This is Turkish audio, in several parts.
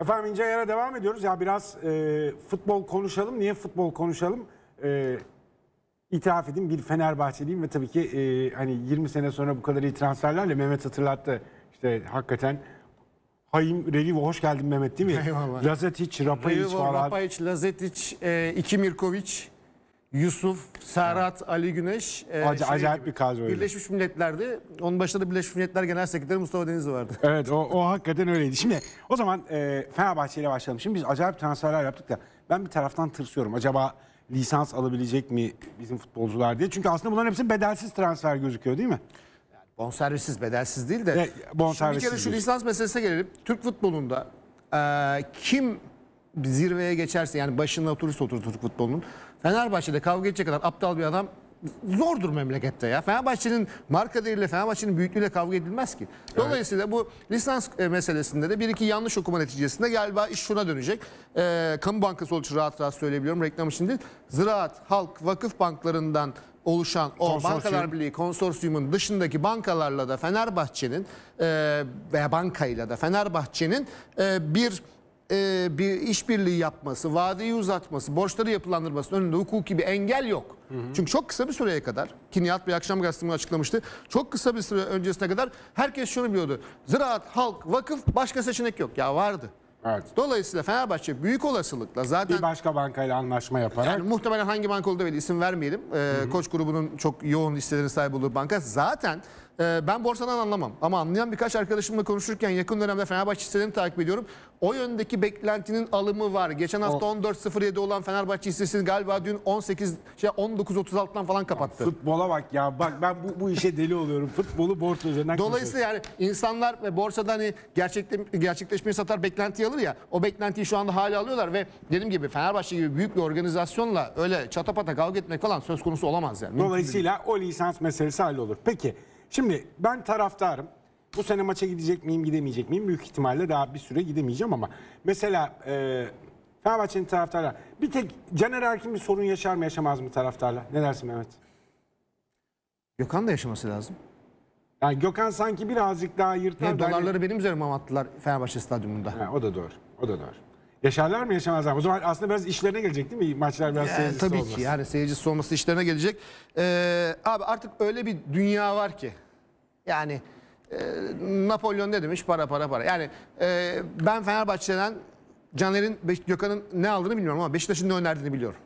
Efendim ince yere devam ediyoruz. Ya biraz e, futbol konuşalım. Niye futbol konuşalım? E, itiraf edeyim bir Fenerbahçeliyim ve tabii ki e, hani 20 sene sonra bu kadar iyi transferlerle Mehmet hatırlattı. İşte hakikaten Hayim Relivo hoş geldin Mehmet değil mi? Eyvallah. Lazetic, Rapayic falan. Rapayic, Lazetic, e, iki Mirkovic. Yusuf, Serhat, Ali Güneş. E, Ac- şey acayip gibi. bir kadro Birleşmiş Milletler'di. Onun başında da Birleşmiş Milletler Genel Sekreteri Mustafa Denizli vardı. Evet o, o hakikaten öyleydi. Şimdi o zaman e, Fenerbahçe ile başlayalım. Şimdi biz acayip transferler yaptık ya. ben bir taraftan tırsıyorum. Acaba lisans alabilecek mi bizim futbolcular diye. Çünkü aslında bunların hepsi bedelsiz transfer gözüküyor değil mi? Bonservisiz, bedelsiz değil de. E, bonservisiz Şimdi bir kere şu lisans meselesine gelelim. Türk futbolunda e, kim zirveye geçerse yani başına oturursa oturur Türk futbolunun. Fenerbahçe'de kavga edecek kadar aptal bir adam zordur memlekette ya. Fenerbahçe'nin marka değeriyle, Fenerbahçe'nin büyüklüğüyle kavga edilmez ki. Dolayısıyla evet. bu lisans e, meselesinde de bir iki yanlış okuma neticesinde galiba iş şuna dönecek. Ee, kamu bankası olduğu rahat rahat söyleyebiliyorum reklam için değil. Ziraat, Halk, Vakıf banklarından oluşan o Konsorsiyum. Bankalar Birliği konsorsiyumun dışındaki bankalarla da Fenerbahçe'nin e, veya bankayla da Fenerbahçe'nin e, bir e, bir işbirliği yapması, vadeyi uzatması, borçları yapılandırması önünde hukuki bir engel yok. Hı hı. Çünkü çok kısa bir süreye kadar kiniyat Nihat Bey akşam gazetesinde açıklamıştı. Çok kısa bir süre öncesine kadar herkes şunu biliyordu. Ziraat, halk, vakıf başka seçenek yok. Ya vardı. Evet. Dolayısıyla Fenerbahçe büyük olasılıkla zaten... Bir başka bankayla anlaşma yaparak... Yani muhtemelen hangi banka olduğu belli isim vermeyelim. Ee, Koç grubunun çok yoğun hisselerin sahip olduğu banka zaten e, ben borsadan anlamam ama anlayan birkaç arkadaşımla konuşurken yakın dönemde Fenerbahçe hisselerini takip ediyorum. O yöndeki beklentinin alımı var. Geçen hafta 14.07 olan Fenerbahçe hissesini galiba dün 18 şey 19.36'dan falan kapattı. Futbola bak ya bak ben bu, bu işe deli oluyorum. Futbolu borsa üzerinden Dolayısıyla yani insanlar ve borsada hani gerçekte, gerçekleşmeyi satar beklenti alır ya. O beklentiyi şu anda hala alıyorlar ve dediğim gibi Fenerbahçe gibi büyük bir organizasyonla öyle çatapata kavga etmek falan söz konusu olamaz yani. Dolayısıyla o lisans meselesi hallolur. Peki Şimdi ben taraftarım. Bu sene maça gidecek miyim, gidemeyecek miyim? Büyük ihtimalle daha bir süre gidemeyeceğim ama mesela e, Fenerbahçe'nin taraftarlar bir tek Caner Erkin bir sorun yaşar mı yaşamaz mı taraftarla? Ne dersin Mehmet? Gökhan da yaşaması lazım. Yani Gökhan sanki birazcık daha yırtar. Ne, dolarları hani- benim üzerime attılar Fenerbahçe stadyumunda. Ha, o da doğru. O da doğru. Yaşarlar mı yaşamazlar mı? O zaman aslında biraz işlerine gelecek değil mi? Maçlar biraz seyircisi olması. Tabii ki yani seyircisi olması işlerine gelecek. Ee, abi artık öyle bir dünya var ki. Yani e, Napolyon ne demiş? Para para para. Yani e, ben Fenerbahçe'den Caner'in, Beş- Gökhan'ın ne aldığını bilmiyorum ama Beşiktaş'ın ne önerdiğini biliyorum.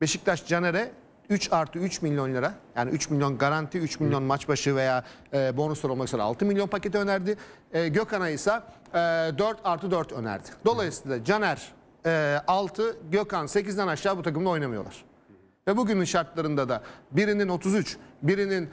Beşiktaş Caner'e 3 artı 3 milyon lira yani 3 milyon garanti 3 milyon maç başı veya e, bonuslar olmak üzere 6 milyon paketi önerdi. E, Gökhan'a ise e, 4 artı 4 önerdi. Dolayısıyla Caner e, 6 Gökhan 8'den aşağı bu takımda oynamıyorlar. Ve bugünün şartlarında da birinin 33, birinin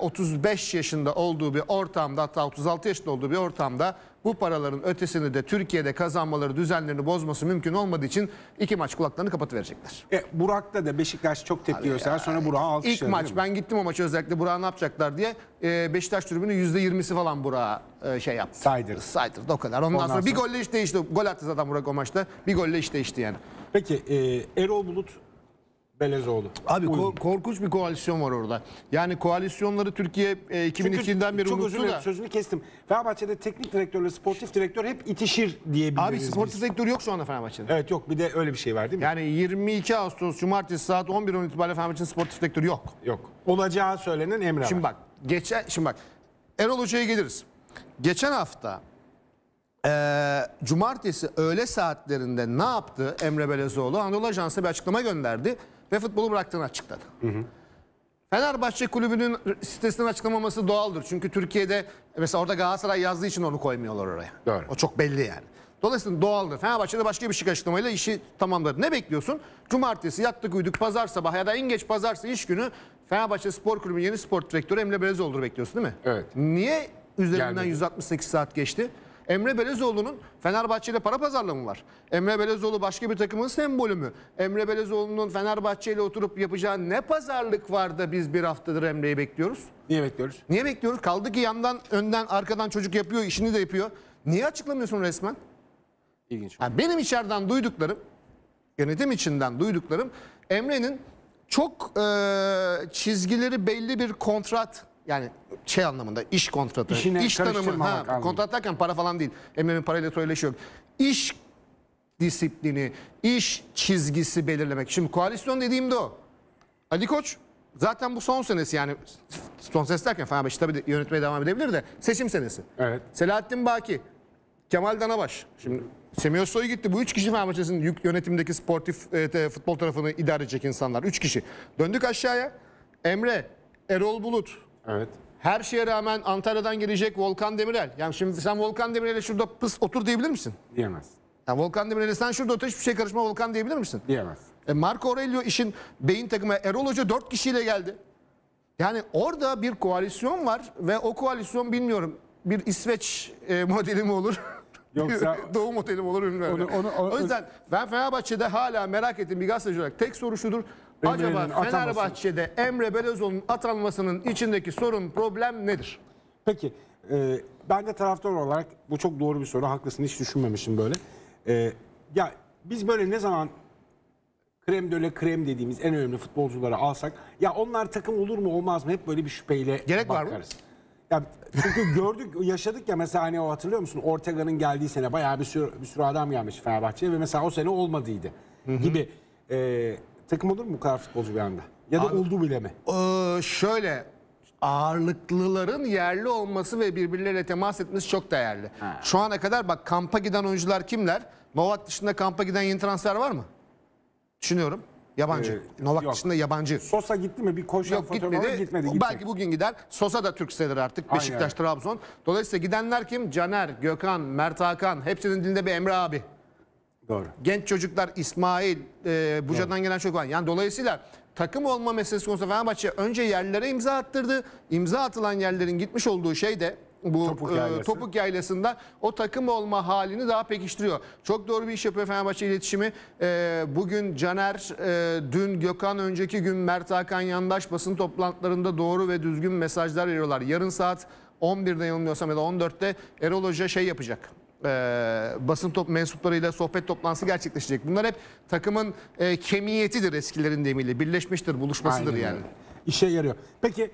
35 e, yaşında olduğu bir ortamda hatta 36 yaşında olduğu bir ortamda bu paraların ötesini de Türkiye'de kazanmaları düzenlerini bozması mümkün olmadığı için iki maç kulaklarını kapatıverecekler. E, Burak'ta da Beşiktaş çok tepki gösterdi. Sonra Burak'a alkışladı. İlk maç ben gittim o maçı özellikle Burak'a ne yapacaklar diye. E, Beşiktaş tribünü %20'si falan Burak'a e, şey yaptı. Saydırdı. Saydırdı o kadar. Ondan, Ondan sonra, sonra bir golle iş değişti. Gol attı zaten Burak o maçta. Bir golle iş değişti yani. Peki e, Erol Bulut Belezoğlu. Abi ko- korkunç bir koalisyon var orada. Yani koalisyonları Türkiye e, 2002'den beri çok unuttu özür da. sözünü kestim. Fenerbahçe'de teknik direktörle sportif direktör hep itişir diyebiliriz Abi sportif biz. sektörü yok şu anda Fenerbahçe'de. Evet yok bir de öyle bir şey var değil mi? Yani 22 Ağustos Cumartesi saat 11.00 itibariyle Fenerbahçe'nin sportif sektörü yok. Yok. Olacağı söylenen Emre Şimdi bak geçe. şimdi bak Erol Hoca'ya geliriz. Geçen hafta eee, cumartesi öğle saatlerinde ne yaptı Emre Belezoğlu? Anadolu Ajansı'na bir açıklama gönderdi ve futbolu bıraktığını açıkladı. Hı hı. Fenerbahçe kulübünün sitesinin açıklamaması doğaldır. Çünkü Türkiye'de mesela orada Galatasaray yazdığı için onu koymuyorlar oraya. Doğru. O çok belli yani. Dolayısıyla doğaldır. Fenerbahçe'de başka bir şey açıklamayla işi tamamladı. Ne bekliyorsun? Cumartesi yattık uyduk pazar sabah ya da en geç pazarsa iş günü Fenerbahçe Spor Kulübü'nün yeni spor direktörü Emre Belezoğlu'nu bekliyorsun değil mi? Evet. Niye üzerinden Gelmedi. 168 saat geçti? Emre Belezoğlu'nun Fenerbahçe ile para pazarlama var. Emre Belezoğlu başka bir takımın sembolü mü? Emre Belezoğlu'nun Fenerbahçe ile oturup yapacağı ne pazarlık var da biz bir haftadır Emre'yi bekliyoruz? Niye bekliyoruz? Niye bekliyoruz? Kaldı ki yandan, önden, arkadan çocuk yapıyor, işini de yapıyor. Niye açıklamıyorsun resmen? İlginç. Yani benim içeriden duyduklarım, yönetim içinden duyduklarım Emre'nin çok e, çizgileri belli bir kontrat yani şey anlamında iş kontratı, İşine iş tanımı, ha, anladım. kontrat derken para falan değil. Emre'nin parayla söyleşi yok. İş disiplini, iş çizgisi belirlemek. Şimdi koalisyon dediğimde o. Ali Koç zaten bu son senesi yani son ses derken Fenerbahçe tabii de yönetmeye devam edebilir de seçim senesi. Evet. Selahattin Baki, Kemal Danabaş. Şimdi Semih Soy gitti. Bu üç kişi Fenerbahçe'nin yönetimdeki sportif e, futbol tarafını idare edecek insanlar. Üç kişi. Döndük aşağıya. Emre, Erol Bulut, Evet. Her şeye rağmen Antalya'dan gelecek Volkan Demirel. Yani şimdi sen Volkan Demirel'e şurada pıs otur diyebilir misin? Diyemez. Yani Volkan Demirel'e sen şurada otur hiçbir şey karışma Volkan diyebilir misin? Diyemez. E Marco Aurelio işin beyin takımı Erol Hoca dört kişiyle geldi. Yani orada bir koalisyon var ve o koalisyon bilmiyorum bir İsveç e, modeli mi olur? Yoksa Doğu modeli mi olur bilmiyorum. Onu, onu, onu, o yüzden ben Fenerbahçe'de hala merak ettim bir gazeteci olarak tek soru şudur. Acaba Fenerbahçe'de Emre Belözoğlu'nun atanmasının içindeki sorun, problem nedir? Peki e, ben de taraftar olarak bu çok doğru bir soru. Haklısın hiç düşünmemişim böyle. E, ya biz böyle ne zaman krem döle krem dediğimiz en önemli futbolcuları alsak ya onlar takım olur mu olmaz mı hep böyle bir şüpheyle Gerek var mı? Ya çünkü gördük, yaşadık ya mesela hani o hatırlıyor musun? Ortega'nın geldiği sene bayağı bir sürü, bir sürü adam gelmiş Fenerbahçe'ye ve mesela o sene olmadıydı gibi. Ee, takım olur mu bu kadar futbolcu bir anda? Ya da Abi, oldu bile mi? Ee, şöyle ağırlıklıların yerli olması ve birbirleriyle temas etmesi çok değerli. Ha. Şu ana kadar bak kampa giden oyuncular kimler? Novak dışında kampa giden yeni transfer var mı? Düşünüyorum. Yabancı. Ee, Novak yok. dışında yabancı. Sosa gitti mi? Bir koşu yok, gitmedi. gitmedi. gitmedi. Belki bugün gider. Sosa da Türk sayılır artık. Beşiktaş, Aynen. Trabzon. Dolayısıyla gidenler kim? Caner, Gökhan, Mert Hakan. Hepsinin dilinde bir Emre abi. Doğru. Genç çocuklar İsmail, e, Buca'dan gelen çocuk var. Yani dolayısıyla takım olma meselesi konusunda Fenerbahçe önce yerlere imza attırdı. İmza atılan yerlerin gitmiş olduğu şey de bu topuk, e, yaylası. e, topuk yaylasında o takım olma halini daha pekiştiriyor. Çok doğru bir iş yapıyor Fenerbahçe iletişimi. E, bugün Caner, e, dün Gökhan, önceki gün Mert Hakan Yandaş basın toplantılarında doğru ve düzgün mesajlar veriyorlar. Yarın saat 11'de yanılmıyorsam ya da 14'te Erol Hoca şey yapacak e, basın top mensuplarıyla sohbet toplantısı gerçekleşecek. Bunlar hep takımın e, kemiyetidir eskilerin deyimiyle. Birleşmiştir, buluşmasıdır Aynen. yani. İşe yarıyor. Peki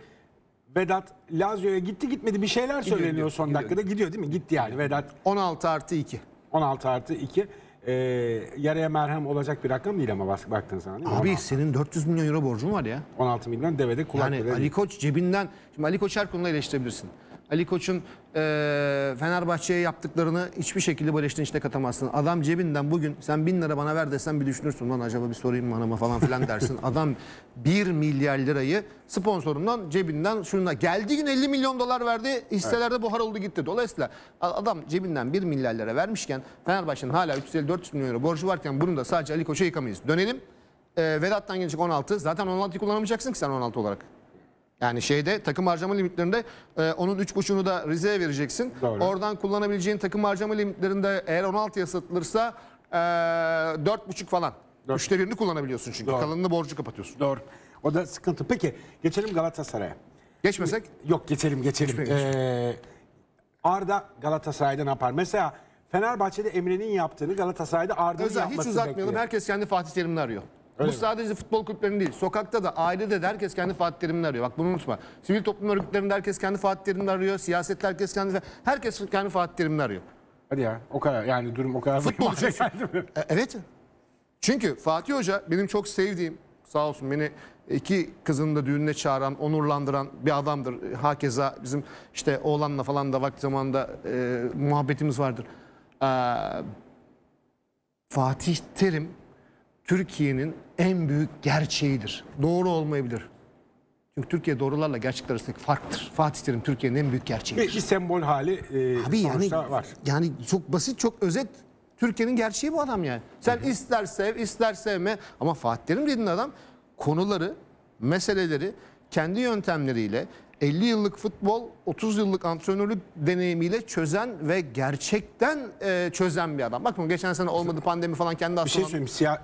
Vedat Lazio'ya gitti gitmedi bir şeyler söyleniyor gidiyor, son gidiyor. dakikada. Gidiyor değil mi? Gitti yani Vedat. 16 artı 2. 16 artı 2. Ee, yaraya merhem olacak bir rakam değil ama bak, baktığın zaman Abi 16. senin 400 milyon euro borcun var ya. 16 milyon devede kulak Yani Ali Koç cebinden... Şimdi Ali Koç her konuda eleştirebilirsin. Ali Koç'un e, Fenerbahçe'ye yaptıklarını hiçbir şekilde bu eleştirin içine katamazsın. Adam cebinden bugün sen bin lira bana ver desen bir düşünürsün. Lan acaba bir sorayım mı hanıma falan filan dersin. Adam 1 milyar lirayı sponsorundan cebinden şununla geldi gün 50 milyon dolar verdi hisselerde buhar oldu gitti. Dolayısıyla adam cebinden 1 milyar lira vermişken Fenerbahçe'nin hala 350-400 milyon lira borcu varken bunu da sadece Ali Koç'a yıkamayız. Dönelim. E, Vedat'tan gelecek 16. Zaten 16'yı kullanamayacaksın ki sen 16 olarak. Yani şeyde takım harcama limitlerinde e, onun 3.5'unu da Rize'ye vereceksin. Doğru. Oradan kullanabileceğin takım harcama limitlerinde eğer 16'ya satılırsa e, 4.5 falan. Doğru. Üçte birini kullanabiliyorsun çünkü. Doğru. Kalanını borcu kapatıyorsun. Doğru. O da sıkıntı. Peki geçelim Galatasaray'a. Geçmesek? Yok geçelim geçelim. Ee, Arda Galatasaray'da ne yapar? Mesela Fenerbahçe'de Emre'nin yaptığını Galatasaray'da Arda'nın yapması Özel hiç uzatmayalım. Bekliyor. Herkes kendi Fatih Terim'ini arıyor. Öyle bu mi? sadece futbol kulüplerinde değil. Sokakta da, ailede de herkes kendi Fatih Terim'ini arıyor. Bak bunu unutma. Sivil toplum örgütlerinde herkes kendi Fatih Terim'ini arıyor. Siyasette herkes kendi herkes kendi Fatih Terim'ini arıyor. Hadi ya. O kadar yani durum o kadar futbol geldi e, Evet. Çünkü Fatih Hoca benim çok sevdiğim sağ olsun beni iki kızını da düğününe çağıran, onurlandıran bir adamdır. Hakeza bizim işte oğlanla falan da vakti zamanında e, muhabbetimiz vardır. E, Fatih Terim Türkiye'nin en büyük gerçeğidir. Doğru olmayabilir. Çünkü Türkiye doğrularla gerçekler arasındaki farktır. Fatih Terim Türkiye'nin en büyük gerçeğidir. Bir sembol hali e, Abi yani, var. Yani çok basit, çok özet. Türkiye'nin gerçeği bu adam yani. Sen Hı -hı. ister sev, ister sevme ama Fatih Terim dediğin adam konuları, meseleleri kendi yöntemleriyle 50 yıllık futbol, 30 yıllık antrenörlük deneyimiyle çözen ve gerçekten e, çözen bir adam. Bakın geçen sene olmadı pandemi falan kendi aslında. Bir şey söyleyeyim. Siyah,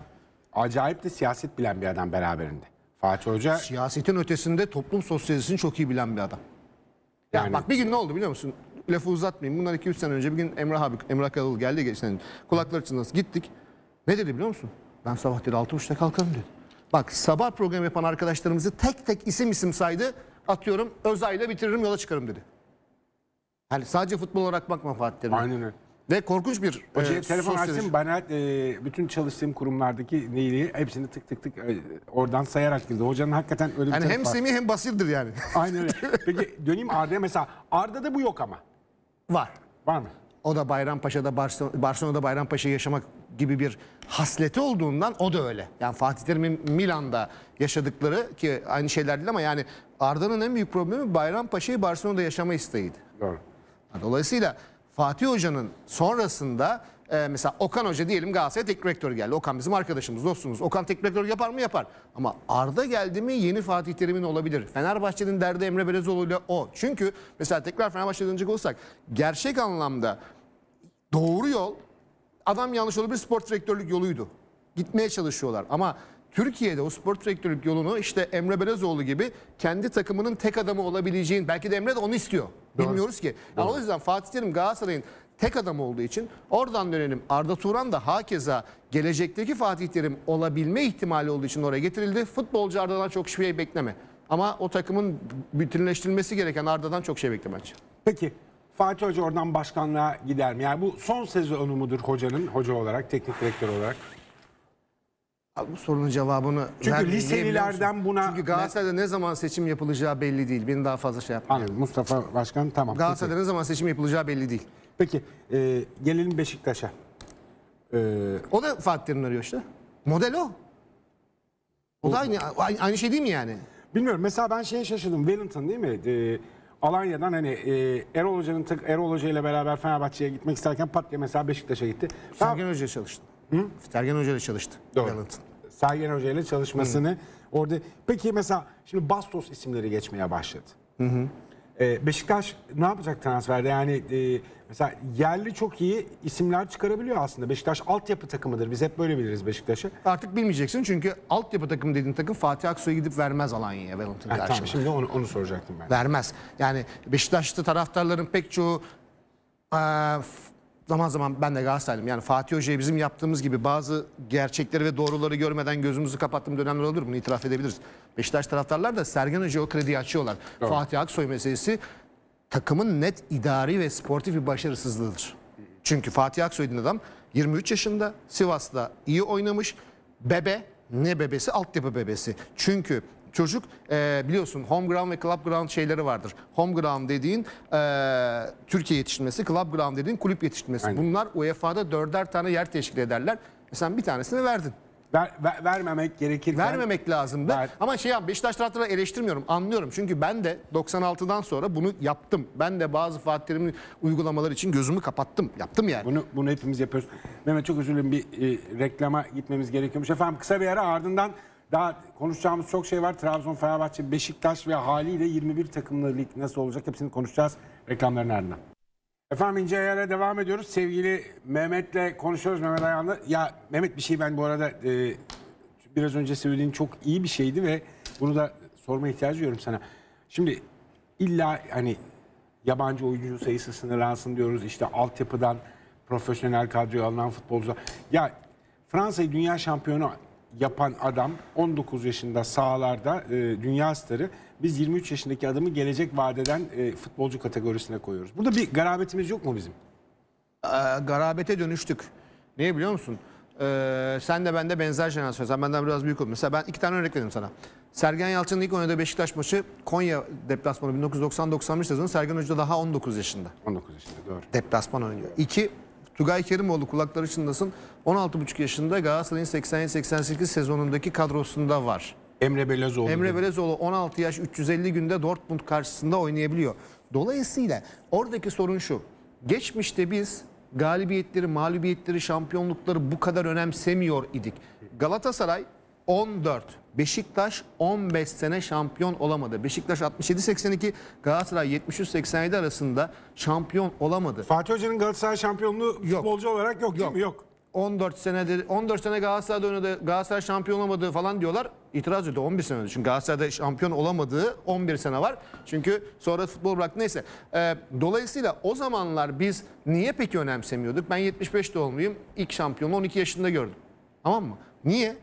acayip de siyaset bilen bir adam beraberinde. Fatih Hoca Siyasetin ötesinde toplum sosyolojisini çok iyi bilen bir adam. Yani, Yani- bak bir gün ne oldu biliyor musun? Lafı uzatmayayım. Bundan 2-3 sene önce bir gün Emrah abi, Emrah Karalı geldi geçen kulaklar çınlasın gittik. Ne dedi biliyor musun? Ben sabah dedi 6.30'da kalkarım dedi. Bak sabah programı yapan arkadaşlarımızı tek tek isim isim saydı. Atıyorum Özay'la bitiririm yola çıkarım dedi. Yani sadece futbol olarak bakma Fatih Aynen öyle. Ve korkunç bir Hocaya e, telefon sosyoloji. açtım bana e, bütün çalıştığım kurumlardaki neyliği hepsini tık tık tık e, oradan sayarak girdi. Hocanın hakikaten öyle bir yani hem var. Semih hem Basir'dir yani. Aynen öyle. Peki döneyim Arda'ya mesela. Arda'da bu yok ama. Var. Var mı? O da Bayrampaşa'da Barcelona'da, Barcelona'da Bayrampaşa yaşamak gibi bir hasleti olduğundan o da öyle. Yani Fatih Terim'in Milan'da yaşadıkları ki aynı şeyler değil ama yani Arda'nın en büyük problemi Bayrampaşa'yı Barcelona'da yaşama isteğiydi. Doğru. Dolayısıyla Fatih Hoca'nın sonrasında e, mesela Okan Hoca diyelim Galatasaray teknik direktörü geldi. Okan bizim arkadaşımız, dostumuz. Okan teknik direktörü yapar mı? Yapar. Ama Arda geldi mi yeni Fatih Terim'in olabilir. Fenerbahçe'nin derdi Emre Belezoğlu ile o. Çünkü mesela tekrar Fenerbahçe'ye dönecek olsak gerçek anlamda doğru yol adam yanlış olabilir spor direktörlük yoluydu. Gitmeye çalışıyorlar ama Türkiye'de o spor direktörlük yolunu işte Emre Belezoğlu gibi kendi takımının tek adamı olabileceğin belki de Emre de onu istiyor. Doğru. Bilmiyoruz ki. Doğru. Yani o yüzden Fatih Terim Galatasaray'ın tek adam olduğu için oradan dönelim. Arda Turan da hakeza gelecekteki Fatih Terim olabilme ihtimali olduğu için oraya getirildi. Futbolcu Arda'dan çok şey bekleme. Ama o takımın bütünleştirilmesi gereken Arda'dan çok şey bekleme. Peki Fatih Hoca oradan başkanlığa gider mi? Yani bu son sezonu mudur hocanın hoca olarak, teknik direktör olarak? bu sorunun cevabını Çünkü vermeyi liselilerden buna... Çünkü Galatasaray'da ne zaman seçim yapılacağı belli değil. Beni daha fazla şey yapmayın. Anladım Mustafa Başkan tamam. Galatasaray'da ne zaman seçim yapılacağı belli değil. Peki e, gelelim Beşiktaş'a. E, O da Fatih arıyor işte. Model o. O da aynı, aynı şey değil mi yani? bilmiyorum mesela ben şeye şaşırdım. Wellington değil mi? E, Alanya'dan hani e, Erol Hoca'nın tık Erol Hoca ile beraber Fenerbahçe'ye gitmek isterken pat diye mesela Beşiktaş'a gitti. Ben- Sergen Hoca'ya çalıştı. Hı? Sergen Hoca ile çalıştı. Doğru. Sergen Hoca ile çalışmasını hı. orada... Peki mesela şimdi Bastos isimleri geçmeye başladı. Hı hı. Ee, Beşiktaş ne yapacak transferde? Yani e, mesela yerli çok iyi isimler çıkarabiliyor aslında. Beşiktaş altyapı takımıdır. Biz hep böyle biliriz Beşiktaş'ı. Artık bilmeyeceksin çünkü altyapı takımı dediğin takım Fatih Aksoy'a gidip vermez Alanya'ya Wellington ha, karşılığında. Tamam şimdi onu, onu soracaktım ben. Vermez. Yani Beşiktaş'ta taraftarların pek çoğu e, zaman zaman ben de Galatasaraylıyım. Yani Fatih Hoca'ya bizim yaptığımız gibi bazı gerçekleri ve doğruları görmeden gözümüzü kapattığım dönemler olur. Bunu itiraf edebiliriz. Beşiktaş taraftarlar da Sergen Hoca'ya o krediyi açıyorlar. Doğru. Fatih Aksoy meselesi takımın net idari ve sportif bir başarısızlığıdır. Çünkü Fatih Aksoy'un adam 23 yaşında Sivas'ta iyi oynamış. Bebe ne bebesi? Altyapı bebesi. Çünkü Çocuk e, biliyorsun home ground ve club ground şeyleri vardır. Home ground dediğin e, Türkiye yetiştirmesi, club ground dediğin kulüp yetiştirmesi. Aynen. Bunlar UEFA'da dörder tane yer teşkil ederler. E sen bir tanesini verdin. Ver, ver, vermemek gerekirken... Vermemek lazımdı. Ver. Ama şey ya Beşiktaş taraftarı eleştirmiyorum. Anlıyorum. Çünkü ben de 96'dan sonra bunu yaptım. Ben de bazı Fatih Terim'in uygulamaları için gözümü kapattım. Yaptım yani. Bunu, bunu hepimiz yapıyoruz. Mehmet çok özür Bir e, reklama gitmemiz gerekiyormuş. Efendim kısa bir ara ardından daha konuşacağımız çok şey var. Trabzon, Fenerbahçe, Beşiktaş ve haliyle 21 takımlı lig nasıl olacak hepsini konuşacağız reklamların ardından. Efendim ince ayara devam ediyoruz. Sevgili Mehmet'le konuşuyoruz Mehmet Ayhan'la. Ya Mehmet bir şey ben bu arada e, biraz önce söylediğin çok iyi bir şeydi ve bunu da sorma ihtiyacı duyuyorum sana. Şimdi illa hani yabancı oyuncu sayısı sınırlansın diyoruz. İşte altyapıdan profesyonel kadroya alınan futbolcular. Ya Fransa'yı dünya şampiyonu yapan adam 19 yaşında sahalarda e, dünya starı. Biz 23 yaşındaki adamı gelecek vadeden e, futbolcu kategorisine koyuyoruz. Burada bir garabetimiz yok mu bizim? Ee, garabete dönüştük. Niye biliyor musun? Ee, sen de bende benzer jenerasyon. Sen benden biraz büyük oldun. Mesela ben iki tane örnek vereyim sana. Sergen Yalçın'ın ilk oynadığı Beşiktaş maçı Konya deplasmanı 1990-95 sezonu. Sergen Hoca daha 19 yaşında. 19 yaşında doğru. Deplasman oynuyor. İki, Tugay Kerimoğlu kulakları çınlasın. 16,5 yaşında Galatasaray'ın 87-88 sezonundaki kadrosunda var. Emre Belezoğlu. Emre Belezoğlu 16 yaş 350 günde Dortmund karşısında oynayabiliyor. Dolayısıyla oradaki sorun şu. Geçmişte biz galibiyetleri, mağlubiyetleri, şampiyonlukları bu kadar önemsemiyor idik. Galatasaray 14 Beşiktaş 15 sene şampiyon olamadı. Beşiktaş 67-82 Galatasaray 73-87 arasında şampiyon olamadı. Fatih Hoca'nın Galatasaray şampiyonluğu yok. futbolcu olarak yok, yok. değil mi? Yok. 14 senedir 14 sene Galatasaray'da oynadı. Galatasaray şampiyon olamadığı falan diyorlar. İtiraz ediyor 11 sene önce. Çünkü Galatasaray'da şampiyon olamadığı 11 sene var. Çünkü sonra futbol bıraktı neyse. Ee, dolayısıyla o zamanlar biz niye peki önemsemiyorduk? Ben 75 doğumluyum. İlk şampiyonu 12 yaşında gördüm. Tamam mı? Niye?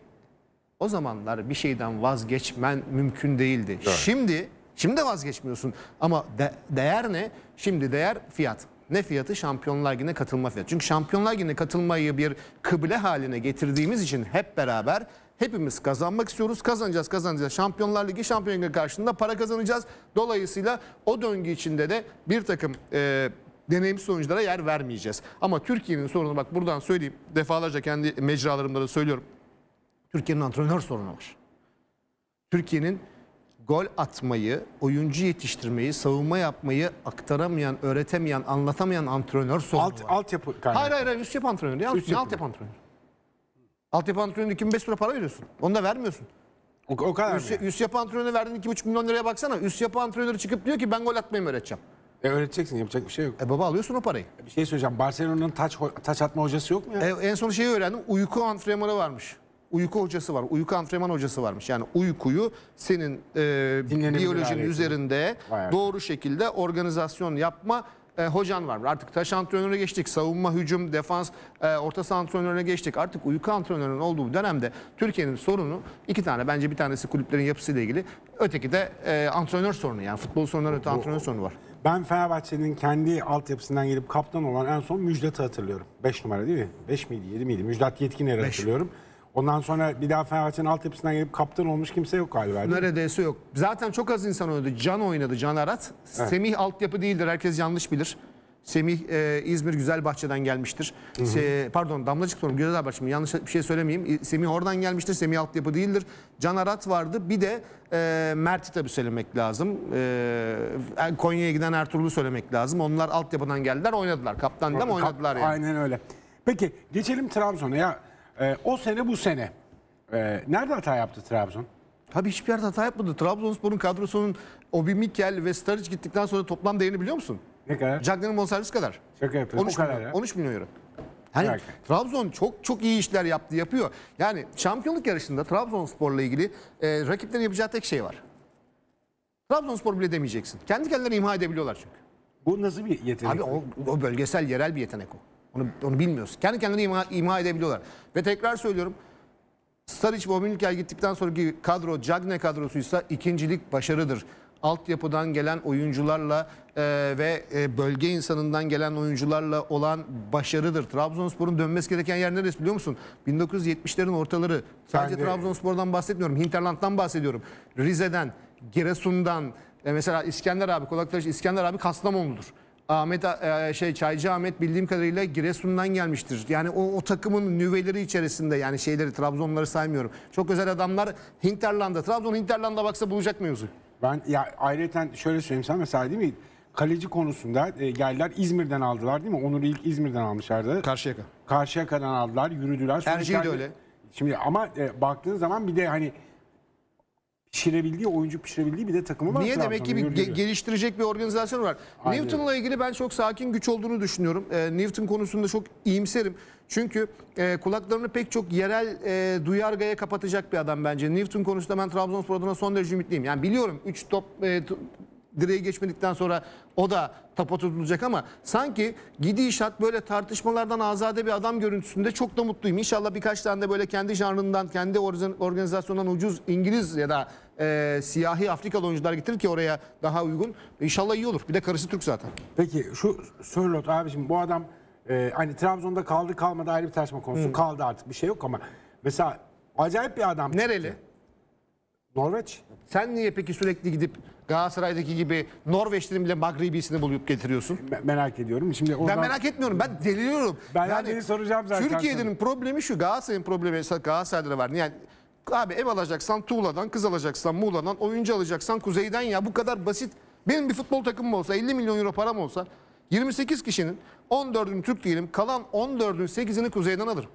O zamanlar bir şeyden vazgeçmen mümkün değildi. Evet. Şimdi şimdi vazgeçmiyorsun ama de, değer ne? Şimdi değer fiyat. Ne fiyatı? Şampiyonlar Ligi'ne katılma fiyatı. Çünkü Şampiyonlar Ligi'ne katılmayı bir kıble haline getirdiğimiz için hep beraber hepimiz kazanmak istiyoruz. Kazanacağız, kazanacağız. Şampiyonlar Ligi, Şampiyon karşılığında para kazanacağız. Dolayısıyla o döngü içinde de bir takım e, deneyim sonuçlara yer vermeyeceğiz. Ama Türkiye'nin sorunu bak buradan söyleyeyim. Defalarca kendi mecralarımda da söylüyorum. Türkiye'nin antrenör sorunu var. Türkiye'nin gol atmayı, oyuncu yetiştirmeyi, savunma yapmayı aktaramayan, öğretemeyen, anlatamayan antrenör sorunu alt, var. Altyapı kaynağı. Hayır hayır, hayır üst yapı antrenörü. Alt, üst yapı. Altyapı antrenörü. Altyapı antrenörüne 25 lira para veriyorsun. Onu da vermiyorsun. O, o kadar üst, üst yapı antrenörüne verdiğin 2,5 milyon liraya baksana. Üst yapı antrenörü çıkıp diyor ki ben gol atmayı öğreteceğim. E öğreteceksin yapacak bir şey yok. E baba alıyorsun o parayı. E, bir şey söyleyeceğim. Barcelona'nın taç, taç atma hocası yok mu ya? E, en son şeyi öğrendim. Uyku antrenmanı varmış uyku hocası var. Uyku antrenman hocası varmış. Yani uykuyu senin e, biyolojinin üzerinde Bayağı. doğru şekilde organizasyon yapma e, hocan var. Artık taş antrenörüne geçtik. Savunma, hücum, defans, e, orta saha antrenörüne geçtik. Artık uyku antrenörünün olduğu dönemde Türkiye'nin sorunu iki tane. Bence bir tanesi kulüplerin yapısıyla ilgili. Öteki de e, antrenör sorunu. Yani futbol sorunları öte antrenör sorunu var. Ben Fenerbahçe'nin kendi altyapısından gelip kaptan olan en son Müjdat'ı hatırlıyorum. 5 numara değil mi? 5 miydi, 7 miydi? Müjdat Yetkiner'i hatırlıyorum. Ondan sonra bir daha Fenerbahçe'nin altyapısından gelip kaptan olmuş kimse yok galiba. değil mi? Neredeyse yok. Zaten çok az insan oynadı. Can oynadı, Can Arat. Semih altyapı değildir, herkes yanlış bilir. Semih e, İzmir Güzelbahçe'den gelmiştir. Se- pardon Damlacık sorum Güzelbahçe mi? Yanlış bir şey söylemeyeyim. E, Semih oradan gelmiştir. Semih altyapı değildir. Can Arat vardı. Bir de e, Mert'i tabii söylemek lazım. E, e, Konya'ya giden Ertuğrul'u söylemek lazım. Onlar altyapıdan geldiler oynadılar. Kaptan da mı oynadılar yani. Aynen öyle. Peki geçelim Trabzon'a. Ya e, o sene bu sene. E, nerede hata yaptı Trabzon? Tabii hiçbir yerde hata yapmadı. Trabzonspor'un kadrosunun Obi Mikel ve Staric gittikten sonra toplam değerini biliyor musun? Ne kadar? Cagney'in bonservis kadar. Çok yapıyor. 13 o kadar milyon, ya. 13 milyon euro. Hani Trabzon çok çok iyi işler yaptı, yapıyor. Yani şampiyonluk yarışında Trabzonspor'la ilgili e, rakiplerin yapacağı tek şey var. Trabzonspor bile demeyeceksin. Kendi kendilerine imha edebiliyorlar çünkü. Bu nasıl bir yetenek? Abi o, o bölgesel, yerel bir yetenek o. Onu, onu bilmiyoruz. Kendi kendini ima, ima edebiliyorlar. Ve tekrar söylüyorum. Staric ve Omilker gittikten sonraki kadro, Cagne kadrosuysa ikincilik başarıdır. Altyapıdan gelen oyuncularla e, ve e, bölge insanından gelen oyuncularla olan başarıdır. Trabzonspor'un dönmesi gereken yer neresi biliyor musun? 1970'lerin ortaları. Sadece Trabzonspor'dan bahsetmiyorum. Hinterland'dan bahsediyorum. Rize'den, Giresun'dan, e, mesela İskender abi, Kolaktaş İskender abi Kastamonu'dur. Ahmet e, şey Çaycı Ahmet bildiğim kadarıyla Giresun'dan gelmiştir. Yani o, o takımın nüveleri içerisinde yani şeyleri Trabzonları saymıyorum. Çok özel adamlar Hinterland'a. Trabzon Hinterland'a baksa bulacak mevzu. Ben ya ayrıca şöyle söyleyeyim sana mesela değil mi? Kaleci konusunda e, geldiler İzmir'den aldılar değil mi? Onur'u ilk İzmir'den almışlardı. Karşıyaka. Karşıyaka'dan aldılar, yürüdüler. Erciği de öyle. Şimdi ama e, baktığın zaman bir de hani pişirebildiği, oyuncu pişirebildiği bir de takımı var. Niye demek ki bir ge- geliştirecek bir organizasyon var. Aynen. Newton'la ilgili ben çok sakin güç olduğunu düşünüyorum. E, Newton konusunda çok iyimserim. Çünkü e, kulaklarını pek çok yerel e, duyargaya kapatacak bir adam bence. Newton konusunda ben Trabzonspor adına son derece ümitliyim. Yani biliyorum 3 top e, direği geçmedikten sonra o da tapa tutulacak ama sanki gidişat böyle tartışmalardan azade bir adam görüntüsünde çok da mutluyum. İnşallah birkaç tane de böyle kendi janrından, kendi organizasyondan ucuz İngiliz ya da e, siyahi Afrikalı oyuncular getirir ki oraya daha uygun. İnşallah iyi olur. Bir de karısı Türk zaten. Peki şu Sörlot abicim bu adam e, hani Trabzon'da kaldı kalmadı ayrı bir tartışma konusu. Hı. Kaldı artık bir şey yok ama mesela acayip bir adam. Nereli? Çıktı. Norveç. Sen niye peki sürekli gidip Galatasaray'daki gibi Norveç'lerin bile Magribisini bulup getiriyorsun? Ben merak ediyorum. Şimdi oradan... Ben merak etmiyorum. Ben deliriyorum. Ben yani, soracağım zaten. Türkiye'nin problemi şu. Galatasaray'ın problemi Galatasaray'da da var. Yani abi ev alacaksan Tuğla'dan, kız alacaksan Muğla'dan, oyuncu alacaksan Kuzey'den ya bu kadar basit. Benim bir futbol takımım olsa 50 milyon euro param olsa 28 kişinin 14'ünü Türk diyelim kalan 14'ün 8'ini Kuzey'den alırım.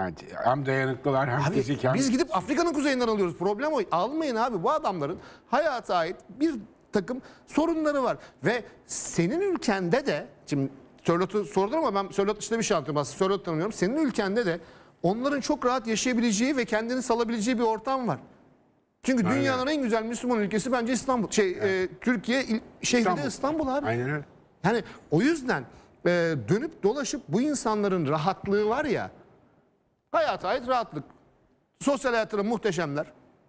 Yani e, hem dayanıklılar hem abi, fizik hem... Biz gidip Afrika'nın kuzeyinden alıyoruz. Problem o. Almayın abi bu adamların hayata ait bir takım sorunları var. Ve senin ülkende de şimdi Sörlot'u sordun ama ben Sörlot dışında bir şey anlatıyorum aslında. Sörlot tanımıyorum. Senin ülkende de onların çok rahat yaşayabileceği ve kendini salabileceği bir ortam var. Çünkü Aynen. dünyanın en güzel Müslüman ülkesi bence İstanbul. Şey, e, evet. e, Türkiye şehri İstanbul. de İstanbul abi. Aynen öyle. Yani o yüzden e, dönüp dolaşıp bu insanların rahatlığı var ya Hayata ait rahatlık. Sosyal hayatları muhteşemler.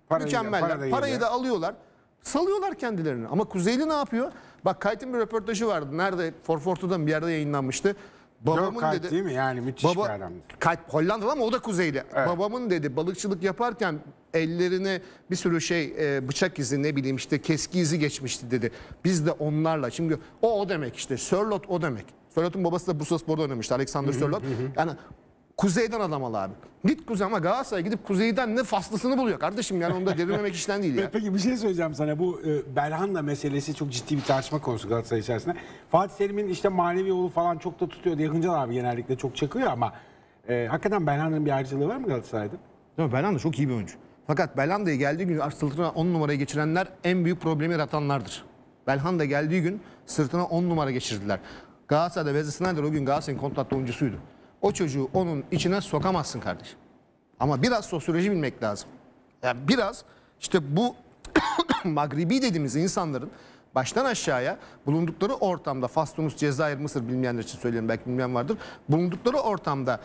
Parayı, mükemmeller. Parayı, parayı da alıyorlar. Salıyorlar kendilerini. Ama Kuzeyli ne yapıyor? Bak Kayt'in bir röportajı vardı. Nerede? Forfortu'dan bir yerde yayınlanmıştı. Babamın Yok, dedi, değil mi? Yani müthiş baba, bir adamdı. Kayt Hollandalı ama o da Kuzeyli. Evet. Babamın dedi balıkçılık yaparken ellerine bir sürü şey e, bıçak izi ne bileyim işte keski izi geçmişti dedi. Biz de onlarla şimdi o o demek işte Sörlot o demek. Sörlot'un babası da Bursa Spor'da oynamıştı Alexander Sörlot. Yani Kuzeyden adam al abi. Git kuzey ama Galatasaray gidip kuzeyden ne faslısını buluyor kardeşim yani onu da devirmemek işten değil ya. Peki bir şey söyleyeceğim sana bu e, Belhanda meselesi çok ciddi bir tartışma konusu Galatasaray içerisinde. Fatih Selim'in işte manevi yolu falan çok da tutuyor diye Hıncal abi genellikle çok çakıyor ama e, hakikaten Belhanda'nın bir ayrıcalığı var mı Galatasaray'da? Yok Belhanda çok iyi bir oyuncu. Fakat Belhanda'ya geldiği gün sırtına 10 numaraya geçirenler en büyük problemi yaratanlardır. Belhanda geldiği gün sırtına 10 numara geçirdiler. Galatasaray'da Wesley Snyder o gün Galatasaray'ın kontratlı oyuncusuydu. O çocuğu onun içine sokamazsın kardeşim. Ama biraz sosyoloji bilmek lazım. Yani biraz işte bu magribi dediğimiz insanların baştan aşağıya bulundukları ortamda Fastunus, Cezayir, Mısır bilmeyenler için söyleyeyim belki bilmeyen vardır. Bulundukları ortamda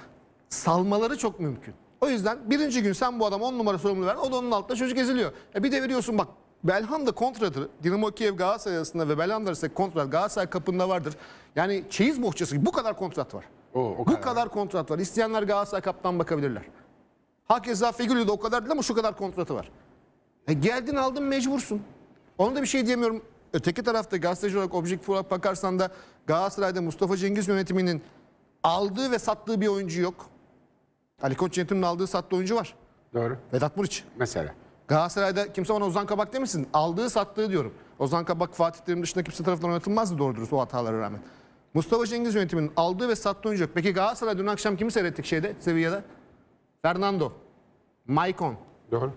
salmaları çok mümkün. O yüzden birinci gün sen bu adam on numara sorumlu ver. O da onun altında çocuk eziliyor. E bir de veriyorsun bak Belhanda kontratı Dinamo Kiev Galatasaray arasında ve Belhanda arasında kontrat Galatasaray kapında vardır. Yani çeyiz bohçası gibi bu kadar kontrat var o Bu kadar kontrat var. İsteyenler Galatasaray kaptan bakabilirler. Hakeza Fegül'ü de o kadar değil ama şu kadar kontratı var. E geldin aldın mecbursun. Onu da bir şey diyemiyorum. Öteki tarafta gazeteci olarak objektif olarak bakarsan da Galatasaray'da Mustafa Cengiz yönetiminin aldığı ve sattığı bir oyuncu yok. Ali Koç yönetiminin aldığı sattığı oyuncu var. Doğru. Vedat Muriç. Mesela. Galatasaray'da kimse bana Ozan Kabak demesin. Aldığı sattığı diyorum. Ozan Kabak Fatih Terim dışında kimse tarafından yönetilmezdi doğru dürüst o hatalara rağmen. Mustafa Cengiz yönetiminin aldığı ve sattığı oyuncu yok. Peki Galatasaray dün akşam kimi seyrettik şeyde Sevilla'da? Fernando. Maicon. Doğru.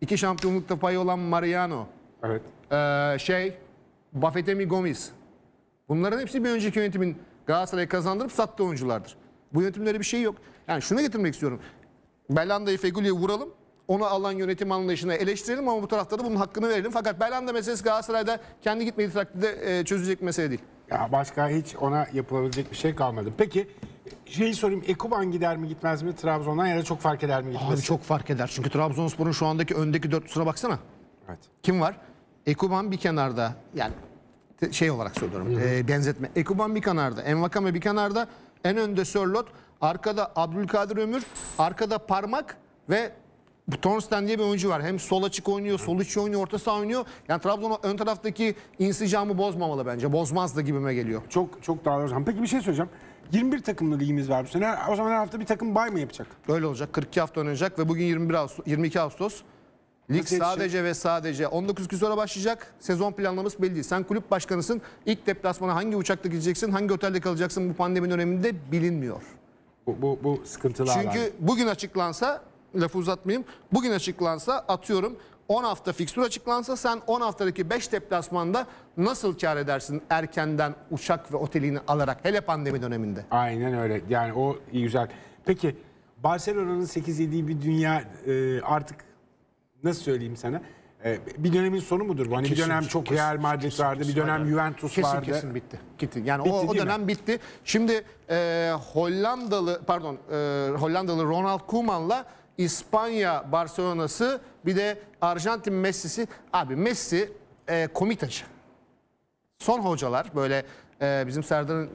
İki şampiyonlukta payı olan Mariano. Evet. Ee, şey Bafetemi Gomez. Bunların hepsi bir önceki yönetimin Galatasaray'a kazandırıp sattığı oyunculardır. Bu yönetimlere bir şey yok. Yani şuna getirmek istiyorum. Belanda'yı Fegüli'ye vuralım. Onu alan yönetim anlayışına eleştirelim ama bu tarafta da bunun hakkını verelim. Fakat Belanda meselesi Galatasaray'da kendi gitmediği takdirde e, çözecek mesele değil. Ya başka hiç ona yapılabilecek bir şey kalmadı. Peki şey sorayım Ekuban gider mi gitmez mi Trabzon'dan ya da çok fark eder mi gitmez? Abi çok fark eder. Çünkü Trabzonspor'un şu andaki öndeki dört sıra baksana. Evet. Kim var? Ekuban bir kenarda yani şey olarak söylüyorum E, benzetme. Ekuban bir kenarda, Envakame bir kenarda, en önde Sörlot, arkada Abdülkadir Ömür, arkada Parmak ve bu Torsten diye bir oyuncu var. Hem sol açık oynuyor, sol içi oynuyor, orta saha oynuyor. Yani Trabzon ön taraftaki insicamı bozmamalı bence. Bozmaz da gibime geliyor. Çok çok daha doğru. Peki bir şey söyleyeceğim. 21 takımlı ligimiz var bu sene. O zaman her hafta bir takım bay mı yapacak? Öyle olacak. 42 hafta oynanacak ve bugün 21 Ağustos, 22 Ağustos. Lig Nasıl sadece yetişecek? ve sadece 19 gün sonra başlayacak. Sezon planlamamız belli Sen kulüp başkanısın. İlk deplasmana hangi uçakla gideceksin, hangi otelde kalacaksın bu pandemi döneminde bilinmiyor. Bu, bu, bu sıkıntılar Çünkü abi. bugün açıklansa Laf uzatmayayım. Bugün açıklansa atıyorum 10 hafta fikstür açıklansa sen 10 haftadaki 5 deplasmanda nasıl kar edersin erkenden uçak ve otelini alarak hele pandemi döneminde? Aynen öyle yani o iyi güzel. Peki Barcelona'nın 8 yediği bir dünya e, artık nasıl söyleyeyim sana? E, bir dönemin sonu mudur bu? Hani kesin, bir dönem çok kesin, Real Madrid kesin, vardı, bir dönem kesin, Juventus kesin, vardı. Kesin kesin bitti. Gitti. Yani bitti, o, o dönem mi? bitti. Şimdi e, Hollandalı pardon e, Hollandalı Ronald Koeman'la İspanya Barcelona'sı bir de Arjantin Messi'si. Abi Messi e, komitacı. Son hocalar böyle e, bizim Serdar'ın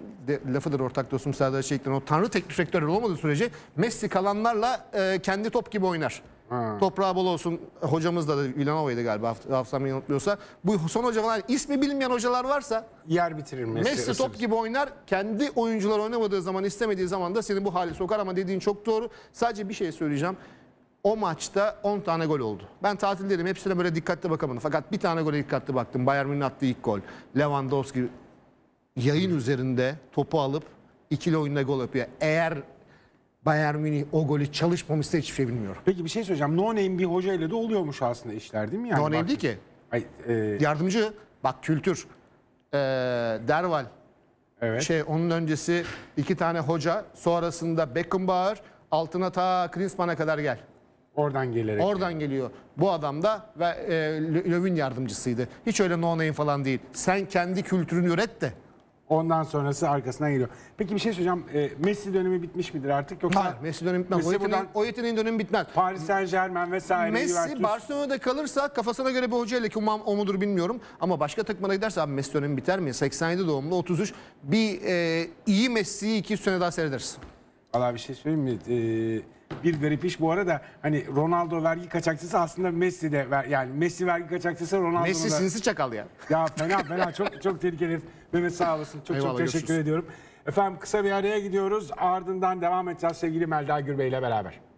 lafıdır ortak dostum Serdar Çelik'ten o tanrı teknik direktör olmadığı sürece Messi kalanlarla e, kendi top gibi oynar. Ha. Toprağı bol olsun hocamız da Villanova'ydı galiba hafızam yanıltmıyorsa. Bu son hocalar ismi bilinmeyen hocalar varsa yer bitirir Messi. Messi top gibi oynar. Kendi oyuncular oynamadığı zaman istemediği zaman da seni bu hale sokar ama dediğin çok doğru. Sadece bir şey söyleyeceğim. O maçta 10 tane gol oldu. Ben tatildeydim hepsine böyle dikkatli bakamadım. Fakat bir tane gole dikkatli baktım. Bayern Münih'in attığı ilk gol. Lewandowski yayın hmm. üzerinde topu alıp ikili oyunda gol yapıyor. Eğer Bayern Münih o golü çalışmamışsa hiçbir şey bilmiyorum. Peki bir şey söyleyeceğim. No name bir ile de oluyormuş aslında işler değil mi? Yani no name değil ki. Ay, e, Yardımcı bak kültür. Ee, Derval. evet. Şey onun öncesi iki tane hoca. Sonrasında Beckenbauer. Altına ta Klinsmann'a kadar gel. oradan gelerek. Oradan geliyor. Bu adam da ve e, Löw'ün yardımcısıydı. Hiç öyle no name falan değil. Sen kendi kültürünü üret de. Ondan sonrası arkasından geliyor. Peki bir şey söyleyeceğim. E, Messi dönemi bitmiş midir artık yoksa? Hayır Messi dönemi bitmez. Messi o, yeteneğin, buradan, o yeteneğin dönemi bitmez. Paris Saint Germain vesaire. Messi Juventus. Barcelona'da kalırsa kafasına göre bir hocayla ki umam o mudur bilmiyorum. Ama başka takımına giderse abi Messi dönemi biter mi? 87 doğumlu 33. Bir e, iyi Messi'yi 2 sene daha seyrederiz. Valla bir şey söyleyeyim mi? Eee bir garip iş. Bu arada hani Ronaldo vergi kaçakçısı aslında Messi de ver, yani Messi vergi kaçakçısı Ronaldo Messi da... sinsi çakal ya. Ya fena fena çok çok tehlikeli. Mehmet sağ olasın. Çok Eyvallah, çok teşekkür görüşürüz. ediyorum. Efendim kısa bir araya gidiyoruz. Ardından devam edeceğiz sevgili Melda Gürbey ile beraber.